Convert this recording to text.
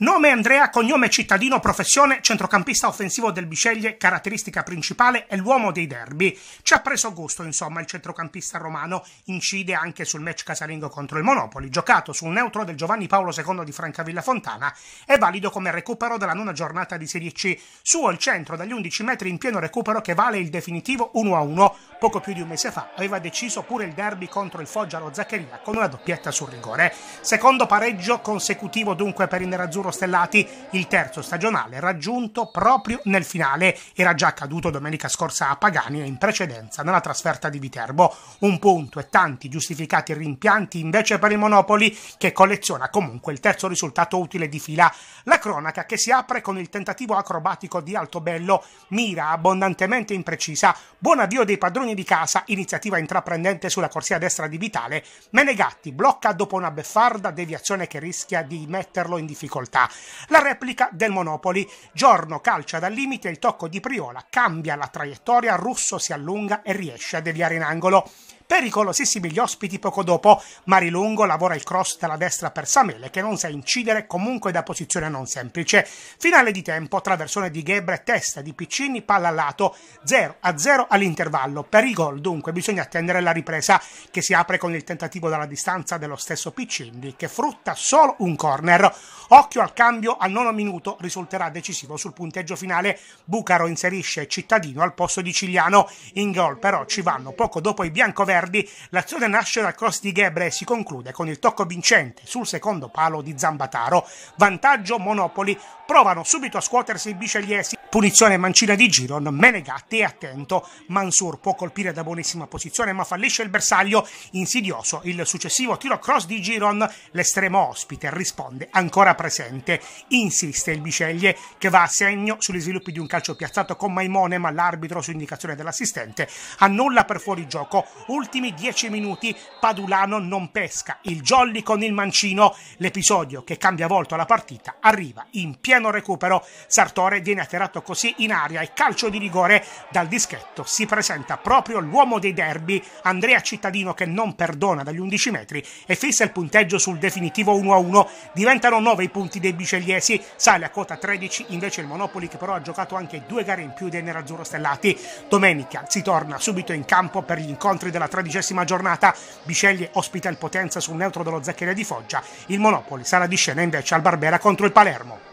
Nome Andrea, cognome cittadino, professione, centrocampista offensivo del Biceglie, caratteristica principale è l'uomo dei derby. Ci ha preso gusto, insomma, il centrocampista romano. Incide anche sul match casalingo contro il Monopoli, giocato sul neutro del Giovanni Paolo II di Francavilla Fontana. È valido come recupero della nona giornata di Serie C. Suo il centro dagli 11 metri in pieno recupero che vale il definitivo 1-1. Poco più di un mese fa aveva deciso pure il derby contro il Foggia allo Zaccheria con una doppietta sul rigore. Secondo pareggio consecutivo dunque per il nerazzurro Stellati, il terzo stagionale raggiunto proprio nel finale. Era già accaduto domenica scorsa a Pagani e in precedenza nella trasferta di Viterbo. Un punto e tanti giustificati rimpianti invece per il Monopoli che colleziona comunque il terzo risultato utile di fila. La cronaca che si apre con il tentativo acrobatico di Altobello, mira abbondantemente imprecisa, buon avvio dei padroni di casa, iniziativa intraprendente sulla corsia destra di Vitale, Menegatti blocca dopo una beffarda deviazione che rischia di metterlo in difficoltà realtà. La replica del Monopoli. Giorno calcia dal limite il tocco di Priola, cambia la traiettoria, Russo si allunga e riesce a deviare in angolo pericolosissimi gli ospiti poco dopo. Marilungo lavora il cross dalla destra per Samele, che non sa incidere comunque da posizione non semplice. Finale di tempo, traversone di Gebre, testa di Piccini, palla a lato, 0 a 0 all'intervallo. Per i gol, dunque, bisogna attendere la ripresa, che si apre con il tentativo dalla distanza dello stesso Piccini, che frutta solo un corner. Occhio al cambio, al nono minuto risulterà decisivo sul punteggio finale. Bucaro inserisce Cittadino al posto di Cigliano. In gol, però, ci vanno poco dopo i bianco biancoverdi Verdi, l'azione nasce dal cross di Gebre e si conclude con il tocco vincente sul secondo palo di Zambataro. Vantaggio Monopoli, provano subito a scuotersi i bicelliesi Punizione mancina di Giron, Menegatti è attento, Mansur può colpire da buonissima posizione ma fallisce il bersaglio, insidioso il successivo tiro cross di Giron, l'estremo ospite risponde ancora presente, insiste il Biceglie che va a segno sugli sviluppi di un calcio piazzato con Maimone ma l'arbitro su indicazione dell'assistente annulla per fuori gioco, ultimi 10 minuti Padulano non pesca, il jolly con il mancino, l'episodio che cambia volto alla partita arriva in pieno recupero, Sartore viene atterrato lanciato così in aria e calcio di rigore dal dischetto. Si presenta proprio l'uomo dei derby, Andrea Cittadino, che non perdona dagli 11 metri e fissa il punteggio sul definitivo 1-1. Diventano 9 i punti dei bicelliesi, sale a quota 13 invece il Monopoli che però ha giocato anche due gare in più dei nerazzurro stellati. Domenica si torna subito in campo per gli incontri della tredicesima giornata. Bicelli ospita il Potenza sul neutro dello Zaccheria di Foggia. Il Monopoli sarà di scena invece al Barbera contro il Palermo.